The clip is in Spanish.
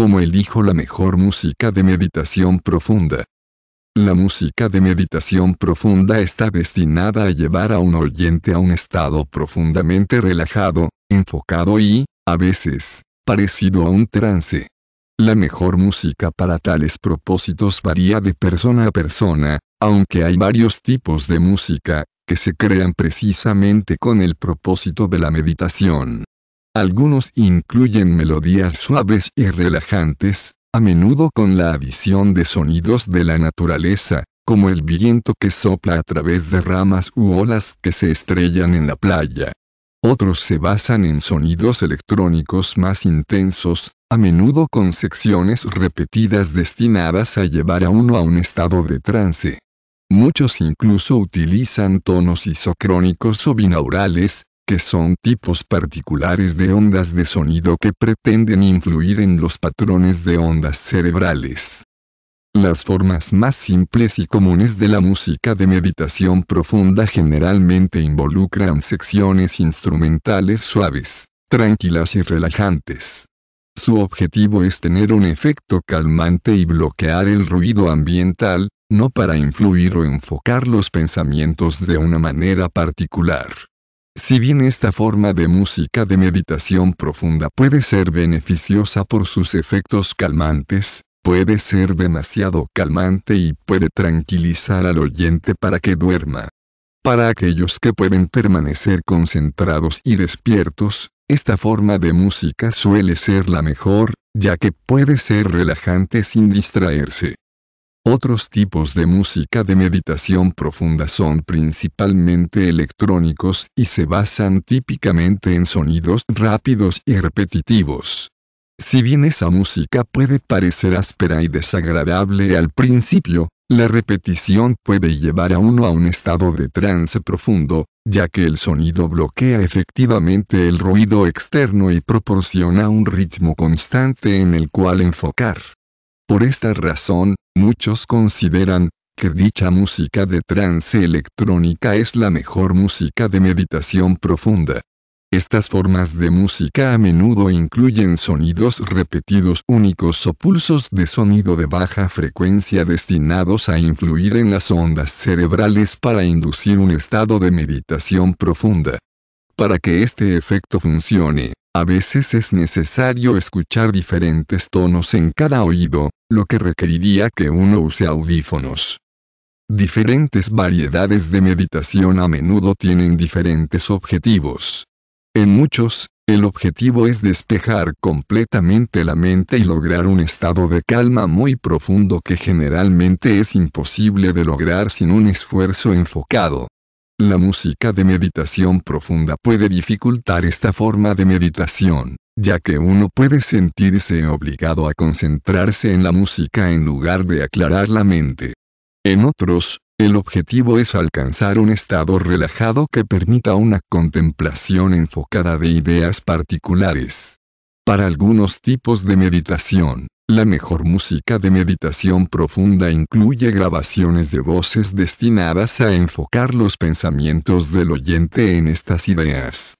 como elijo la mejor música de meditación profunda. La música de meditación profunda está destinada a llevar a un oyente a un estado profundamente relajado, enfocado y, a veces, parecido a un trance. La mejor música para tales propósitos varía de persona a persona, aunque hay varios tipos de música, que se crean precisamente con el propósito de la meditación. Algunos incluyen melodías suaves y relajantes, a menudo con la adición de sonidos de la naturaleza, como el viento que sopla a través de ramas u olas que se estrellan en la playa. Otros se basan en sonidos electrónicos más intensos, a menudo con secciones repetidas destinadas a llevar a uno a un estado de trance. Muchos incluso utilizan tonos isocrónicos o binaurales, que son tipos particulares de ondas de sonido que pretenden influir en los patrones de ondas cerebrales. Las formas más simples y comunes de la música de meditación profunda generalmente involucran secciones instrumentales suaves, tranquilas y relajantes. Su objetivo es tener un efecto calmante y bloquear el ruido ambiental, no para influir o enfocar los pensamientos de una manera particular. Si bien esta forma de música de meditación profunda puede ser beneficiosa por sus efectos calmantes, puede ser demasiado calmante y puede tranquilizar al oyente para que duerma. Para aquellos que pueden permanecer concentrados y despiertos, esta forma de música suele ser la mejor, ya que puede ser relajante sin distraerse. Otros tipos de música de meditación profunda son principalmente electrónicos y se basan típicamente en sonidos rápidos y repetitivos. Si bien esa música puede parecer áspera y desagradable al principio, la repetición puede llevar a uno a un estado de trance profundo, ya que el sonido bloquea efectivamente el ruido externo y proporciona un ritmo constante en el cual enfocar. Por esta razón, Muchos consideran que dicha música de trance electrónica es la mejor música de meditación profunda. Estas formas de música a menudo incluyen sonidos repetidos únicos o pulsos de sonido de baja frecuencia destinados a influir en las ondas cerebrales para inducir un estado de meditación profunda. Para que este efecto funcione, a veces es necesario escuchar diferentes tonos en cada oído, lo que requeriría que uno use audífonos. Diferentes variedades de meditación a menudo tienen diferentes objetivos. En muchos, el objetivo es despejar completamente la mente y lograr un estado de calma muy profundo que generalmente es imposible de lograr sin un esfuerzo enfocado. La música de meditación profunda puede dificultar esta forma de meditación, ya que uno puede sentirse obligado a concentrarse en la música en lugar de aclarar la mente. En otros, el objetivo es alcanzar un estado relajado que permita una contemplación enfocada de ideas particulares. Para algunos tipos de meditación, la mejor música de meditación profunda incluye grabaciones de voces destinadas a enfocar los pensamientos del oyente en estas ideas.